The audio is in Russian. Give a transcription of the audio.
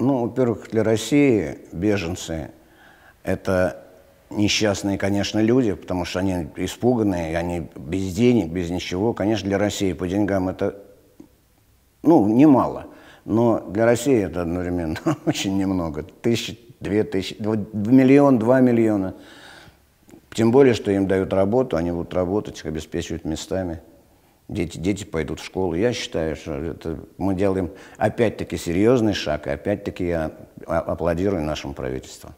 Ну, во-первых, для России беженцы – это несчастные, конечно, люди, потому что они испуганные, они без денег, без ничего. Конечно, для России по деньгам это, ну, немало. Но для России это одновременно очень немного. Тысячи, две тысячи, миллион, два миллиона. Тем более, что им дают работу, они будут работать, их обеспечивают местами дети, дети пойдут в школу. Я считаю, что это мы делаем опять-таки серьезный шаг, и опять-таки я а, аплодирую нашему правительству.